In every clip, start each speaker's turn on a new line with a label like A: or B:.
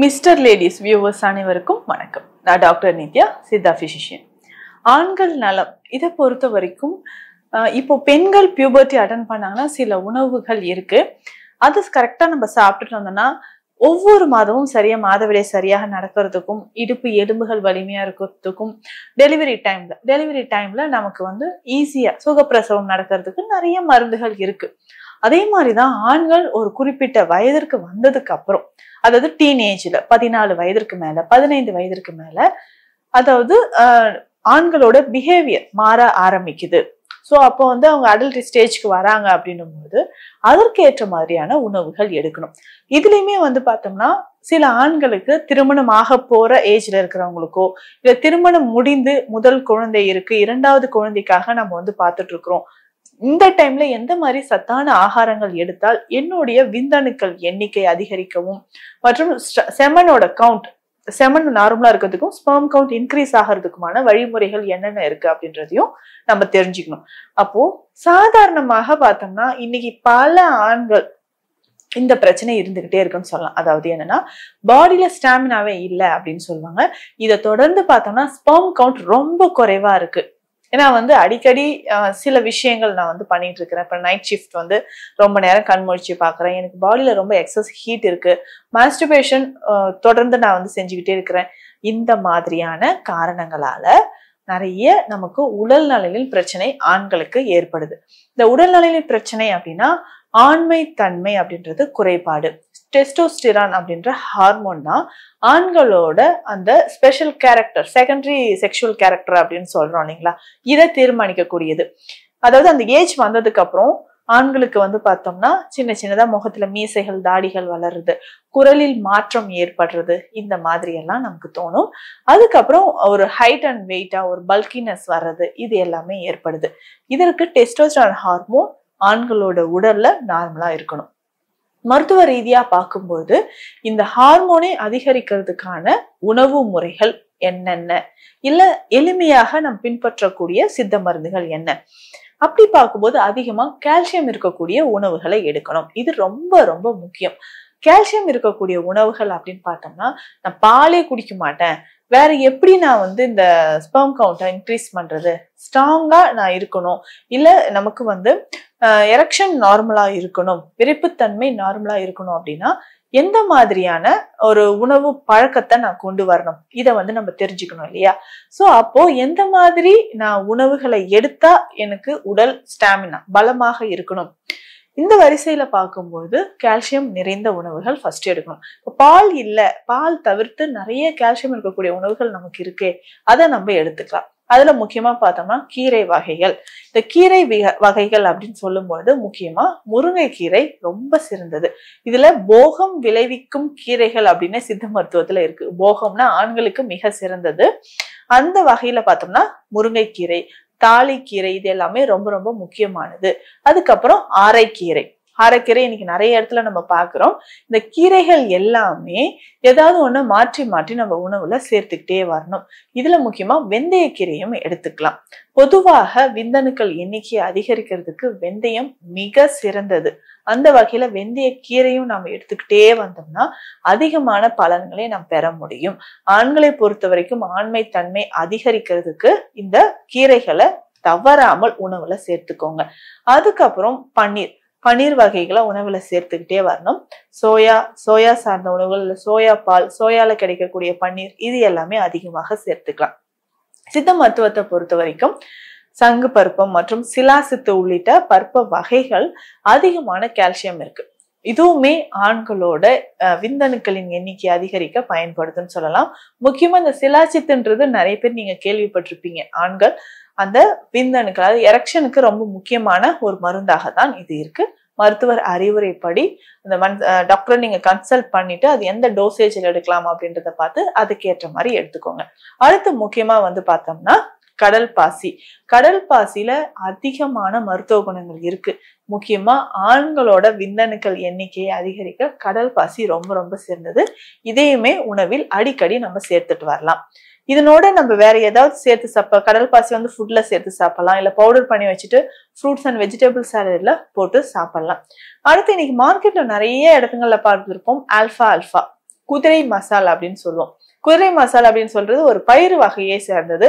A: mister ladies viewers அனைவருக்கும் வணக்கம் நான் டாக்டர் நித்யா சித்தா பிசிஷியன் ஆண்கள் நலம் இதை பொறுத்த வரைக்கும் இப்போ பெண்கள் பியூபர்ட்டி அட்டன் பண்ணாங்கன்னா சில உணவுகள் இருக்கு அது கரெக்டாக நம்ம சாப்பிட்டுட்டு வந்தோம்னா ஒவ்வொரு மாதமும் சரியா மாதவிடை சரியாக நடக்கிறதுக்கும் இடுப்பு எலும்புகள் வலிமையா இருக்கிறதுக்கும் டெலிவரி டைம்ல டெலிவரி டைம்ல நமக்கு வந்து ஈஸியா சுகப்பிரசவம் நடக்கிறதுக்கு நிறைய மருந்துகள் இருக்கு அதே மாதிரிதான் ஆண்கள் ஒரு குறிப்பிட்ட வயதிற்கு வந்ததுக்கு அப்புறம் அதாவது டீனேஜ்ல பதினாலு வயதிற்கு மேல பதினைந்து வயதிற்கு மேல அதாவது ஆண்களோட பிஹேவியர் மாற ஆரம்பிக்குது ஸோ அப்போ வந்து அவங்க அடல்ட் ஸ்டேஜ்க்கு வராங்க அப்படின்னும் போது அதற்கேற்ற மாதிரியான உணவுகள் எடுக்கணும் இதுலேயுமே வந்து பார்த்தோம்னா சில ஆண்களுக்கு திருமணம் ஆக போற ஏஜ்ல இருக்கிறவங்களுக்கோ இல்லை திருமணம் முடிந்து முதல் குழந்தை இருக்கு இரண்டாவது குழந்தைக்காக நம்ம வந்து பார்த்துட்டு இருக்கிறோம் இந்த டைம்ல எந்த மாதிரி சத்தான ஆகாரங்கள் எடுத்தால் என்னுடைய விந்தணுக்கள் எண்ணிக்கை அதிகரிக்கவும் மற்றும் செமனோட கவுண்ட் செமன் நார்மலா இருக்கிறதுக்கும் ஸ்பெர்ம் கவுண்ட் இன்க்ரீஸ் ஆகிறதுக்குமான வழிமுறைகள் என்னென்ன இருக்கு அப்படின்றதையும் நம்ம தெரிஞ்சுக்கணும் அப்போ சாதாரணமாக பார்த்தோம்னா இன்னைக்கு பல ஆண்கள் இந்த பிரச்சனை இருந்துகிட்டே இருக்குன்னு சொல்லலாம் அதாவது என்னன்னா பாடியில ஸ்டாமினாவே இல்லை அப்படின்னு சொல்லுவாங்க இதை தொடர்ந்து பார்த்தோம்னா ஸ்பெர்ம் கவுண்ட் ரொம்ப குறைவா இருக்கு ஏன்னா வந்து அடிக்கடி சில விஷயங்கள் நான் வந்து பண்ணிட்டு இருக்கிறேன் இப்போ நைட் ஷிஃப்ட் வந்து ரொம்ப நேரம் கண் முழிச்சு பார்க்குறேன் எனக்கு பாடியில் ரொம்ப எக்ஸஸ் ஹீட் இருக்கு மாஸ்டிபேஷன் தொடர்ந்து நான் வந்து செஞ்சுக்கிட்டே இருக்கிறேன் இந்த மாதிரியான காரணங்களால நிறைய நமக்கு உடல் நலனில் பிரச்சனை ஆண்களுக்கு ஏற்படுது இந்த உடல் நலனில் பிரச்சனை அப்படின்னா ஆண்மை தன்மை அப்படின்றது குறைபாடு டெஸ்டோஸ்டிரான் அப்படின்ற ஹார்மோன் தான் ஆண்களோட அந்த special character secondary sexual character அப்படின்னு சொல்றோம் இல்லைங்களா இதை தீர்மானிக்கக்கூடியது அதாவது அந்த ஏஜ் வந்ததுக்கு அப்புறம் ஆண்களுக்கு வந்து பார்த்தோம்னா சின்ன சின்னதா முகத்துல மீசைகள் தாடிகள் வளருது குரலில் மாற்றம் ஏற்படுறது இந்த மாதிரி எல்லாம் நமக்கு தோணும் அதுக்கப்புறம் ஒரு ஹைட் அண்ட் வெயிட்டா ஒரு பல்கினஸ் வர்றது இது எல்லாமே ஏற்படுது இதற்கு டெஸ்டோஸ்டான் ஹார்மோன் ஆண்களோட உடல்ல நார்மலா இருக்கணும் மருத்துவ ரீதியா பார்க்கும்போது இந்த ஹார்மோனை அதிகரிக்கிறதுக்கான உணவு முறைகள் என்னென்ன இல்ல எளிமையாக நம் பின்பற்றக்கூடிய சித்த மருந்துகள் என்ன அப்படி பார்க்கும்போது அதிகமா கால்சியம் இருக்கக்கூடிய உணவுகளை எடுக்கணும் இது ரொம்ப ரொம்ப முக்கியம் கால்சியம் இருக்கக்கூடிய உணவுகள் அப்படின்னு பார்த்தோம்னா நான் பாலே குடிக்க மாட்டேன் வேற எப்படி நான் வந்து இந்த ஸ்பம் கவுண்டை இன்க்ரீஸ் பண்றது ஸ்ட்ராங்கா நான் இருக்கணும் இல்ல நமக்கு வந்து எரக்ஷன் நார்மலா இருக்கணும் விரைப்புத்தன்மை நார்மலா இருக்கணும் அப்படின்னா எந்த மாதிரியான ஒரு உணவு பழக்கத்தை நான் கொண்டு வரணும் இதை வந்து நம்ம தெரிஞ்சுக்கணும் இல்லையா ஸோ அப்போ எந்த மாதிரி நான் உணவுகளை எடுத்தா எனக்கு உடல் ஸ்டாமினா பலமாக இருக்கணும் இந்த வரிசையில பார்க்கும்போது கால்சியம் நிறைந்த உணவுகள் ஃபர்ஸ்ட் எடுக்கணும் இப்போ பால் இல்லை பால் தவிர்த்து நிறைய கால்சியம் இருக்கக்கூடிய உணவுகள் நமக்கு இருக்கே அதை நம்ம எடுத்துக்கலாம் அதுல முக்கியமா பார்த்தோம்னா கீரை வகைகள் இந்த கீரை வகைகள் அப்படின்னு சொல்லும்பொழுது முக்கியமா முருங்கைக்கீரை ரொம்ப சிறந்தது இதுல போகம் விளைவிக்கும் கீரைகள் அப்படின்னு சித்த மருத்துவத்துல இருக்கு போகம்னா ஆண்களுக்கு மிக சிறந்தது அந்த வகையில பார்த்தோம்னா முருங்கைக்கீரை தாலிக்கீரை இது எல்லாமே ரொம்ப ரொம்ப முக்கியமானது அதுக்கப்புறம் ஆரைக்கீரை அரைக்கீரை இன்னைக்கு நிறைய இடத்துல நம்ம பார்க்குறோம் இந்த கீரைகள் எல்லாமே ஏதாவது ஒன்று மாற்றி மாற்றி நம்ம உணவுல சேர்த்துக்கிட்டே வரணும் இதுல முக்கியமா வெந்தய கீரையும் எடுத்துக்கலாம் பொதுவாக விந்தணுக்கள் எண்ணிக்கையை அதிகரிக்கிறதுக்கு வெந்தயம் மிக சிறந்தது அந்த வகையில வெந்தய கீரையும் நம்ம எடுத்துக்கிட்டே வந்தோம்னா அதிகமான பலன்களை நாம் பெற முடியும் ஆண்களை பொறுத்த வரைக்கும் ஆண்மை தன்மை அதிகரிக்கிறதுக்கு இந்த கீரைகளை தவறாமல் உணவுல சேர்த்துக்கோங்க அதுக்கப்புறம் பன்னீர் பன்னீர் வகைகளை உணவுல சேர்த்துக்கிட்டே வரணும் சோயா சோயா சார்ந்த உணவுகள் சோயா பால் சோயால கிடைக்கக்கூடிய பன்னீர் இது எல்லாமே அதிகமாக சேர்த்துக்கலாம் சித்த மருத்துவத்தை பொறுத்த வரைக்கும் சங்கு பருப்பம் மற்றும் சிலாசித்து உள்ளிட்ட பருப்ப வகைகள் அதிகமான கால்சியம் இருக்கு இதுவுமே ஆண்களோட விந்தணுக்களின் எண்ணிக்கை அதிகரிக்க பயன்படுதுன்னு சொல்லலாம் முக்கியமா இந்த சிலாசித்துன்றது நிறைய பேர் நீங்க கேள்விப்பட்டிருப்பீங்க ஆண்கள் அந்த விந்தணுக்கள் அதாவது எரக்ஷனுக்கு ரொம்ப முக்கியமான ஒரு மருந்தாக தான் இது இருக்கு மருத்துவர் அறிவுரைப்படி இந்த மன் டாக்டரை நீங்கள் கன்சல்ட் பண்ணிட்டு அது எந்த டோசேஜில் எடுக்கலாம் அப்படின்றத பார்த்து அதுக்கேற்ற மாதிரி எடுத்துக்கோங்க அடுத்து முக்கியமாக வந்து பார்த்தோம்னா கடல் பாசி கடல் பாசியில அதிகமான மருத்துவ குணங்கள் இருக்கு முக்கியமா ஆண்களோட விந்தணுக்கள் எண்ணிக்கையை அதிகரிக்க கடல் பாசி ரொம்ப ரொம்ப சிறந்தது இதையுமே உணவில் அடிக்கடி நம்ம சேர்த்துட்டு வரலாம் இதனோட நம்ம வேற ஏதாவது சேர்த்து சாப்ப கடல் பாசி வந்து ஃபுட்ல சேர்த்து சாப்பிடலாம் இல்லை பவுடர் பண்ணி வச்சுட்டு ஃப்ரூட்ஸ் அண்ட் வெஜிடபிள் சாலட்ல போட்டு சாப்பிடலாம் அடுத்து இன்னைக்கு மார்க்கெட்ல நிறைய இடத்துங்கள்ல பார்த்துருப்போம் ஆல்ஃபா ஆல்ஃபா குதிரை மசாலா அப்படின்னு சொல்லுவோம் குதிரை மசால் அப்படின்னு சொல்றது ஒரு பயிறு வகையை சேர்ந்தது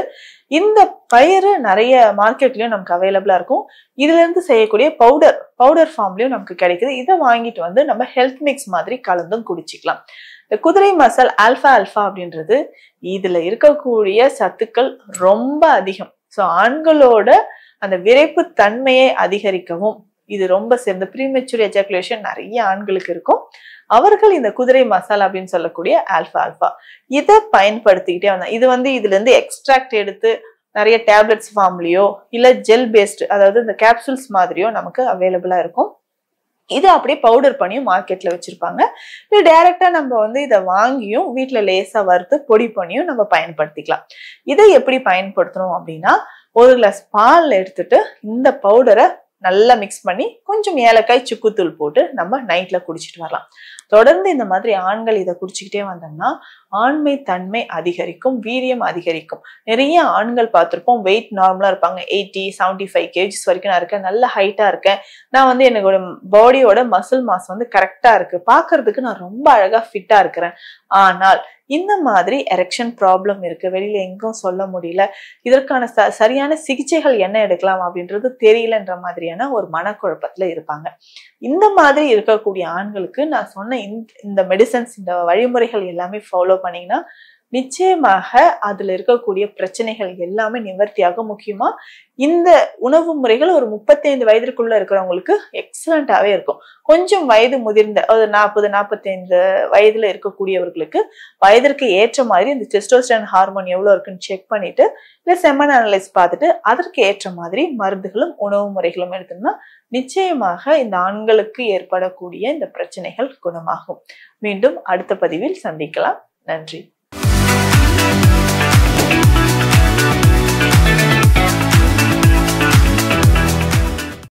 A: இந்த பயிறு நிறைய மார்க்கெட்லயும் நமக்கு அவைலபிளா இருக்கும் இதுல இருந்து செய்யக்கூடிய பவுடர் பவுடர் ஃபார்ம்லயும் நமக்கு கிடைக்குது இதை வாங்கிட்டு வந்து நம்ம ஹெல்த் மிக்ஸ் மாதிரி கலந்தும் குடிச்சிக்கலாம் இந்த குதிரை மசால் ஆல்ஃபா அல்பா அப்படின்றது இதுல இருக்கக்கூடிய சத்துக்கள் ரொம்ப அதிகம் ஸோ ஆண்களோட அந்த விரைப்பு தன்மையை அதிகரிக்கவும் இது ரொம்ப சேர்ந்த ப்ரீமெச்சூர் எஜாகுலேஷன் நிறைய ஆண்களுக்கு இருக்கும் அவர்கள் இந்த குதிரை மசாலா அப்படின்னு சொல்லக்கூடிய ஆல்ஃபா ஆல்ஃபா இதை பயன்படுத்திக்கிட்டே வந்தாங்க இது வந்து இதுல இருந்து எக்ஸ்ட்ராக்ட் எடுத்து நிறைய டேப்லெட்ஸ் ஃபார்ம்லயோ இல்லை ஜெல் பேஸ்டு அதாவது இந்த கேப்சூல்ஸ் மாதிரியோ நமக்கு அவைலபிளாக இருக்கும் இது அப்படியே பவுடர் பண்ணியும் மார்க்கெட்டில் வச்சுருப்பாங்க இது டைரக்டா நம்ம வந்து இதை வாங்கியும் வீட்டில் லேசாக வறுத்து பொடி பண்ணியும் நம்ம பயன்படுத்திக்கலாம் இதை எப்படி பயன்படுத்தணும் அப்படின்னா ஒரு கிளாஸ் பால் எடுத்துட்டு இந்த பவுடரை நல்லா மிக்ஸ் பண்ணி கொஞ்சம் ஏலக்காய் சுக்குத்தூள் போட்டு நம்ம நைட்டில் குடிச்சிட்டு வரலாம் தொடர்ந்து இந்த மாதிரி ஆண்கள் இதை குடிச்சுக்கிட்டே வந்தோம்னா ஆண்மை தன்மை அதிகரிக்கும் வீரியம் அதிகரிக்கும் நிறைய ஆண்கள் பார்த்துருப்போம் வெயிட் நார்மலாக இருப்பாங்க எயிட்டி செவன்டி ஃபைவ் கேஜிஸ் வரைக்கும் நான் இருக்கேன் நல்ல ஹைட்டாக இருக்கேன் நான் வந்து என்னோட பாடியோட மசில் மாஸ் வந்து கரெக்டாக இருக்குது பார்க்கறதுக்கு நான் ரொம்ப அழகாக ஃபிட்டாக இருக்கிறேன் ஆனால் இந்த மாதிரி எரெக்ஷன் ப்ராப்ளம் இருக்குது வெளியில் எங்கும் சொல்ல முடியல இதற்கான ச சரியான சிகிச்சைகள் என்ன எடுக்கலாம் அப்படின்றது தெரியலன்ற மாதிரியான ஒரு மனக்குழப்பத்தில் இருப்பாங்க இந்த மாதிரி இருக்கக்கூடிய ஆண்களுக்கு நான் சொன்ன இந்த மெடிசன்ஸ் இந்த வழிமுறைகள் எல்லாமே ஃபாலோ பண்ணிங்கன்னா நிச்சயமாக அதில் இருக்கக்கூடிய பிரச்சனைகள் எல்லாமே நிவர்த்தியாக முக்கியமாக இந்த உணவு முறைகள் ஒரு முப்பத்தைந்து வயதிற்குள்ளே இருக்கிறவங்களுக்கு எக்ஸலண்ட்டாகவே இருக்கும் கொஞ்சம் வயது முதிர்ந்த ஒரு நாற்பது நாற்பத்தைந்து வயதில் இருக்கக்கூடியவர்களுக்கு வயதிற்கு ஏற்ற மாதிரி இந்த செஸ்டோஸ்டன் ஹார்மோன் எவ்வளோ இருக்குன்னு செக் பண்ணிட்டு இல்லை செமன் அனலைஸ் பார்த்துட்டு அதற்கு ஏற்ற மாதிரி மருந்துகளும் உணவு முறைகளும் எடுத்தோம்னா நிச்சயமாக இந்த ஆண்களுக்கு ஏற்படக்கூடிய இந்த பிரச்சனைகள் குணமாகும் மீண்டும் அடுத்த பதிவில் சந்திக்கலாம் நன்றி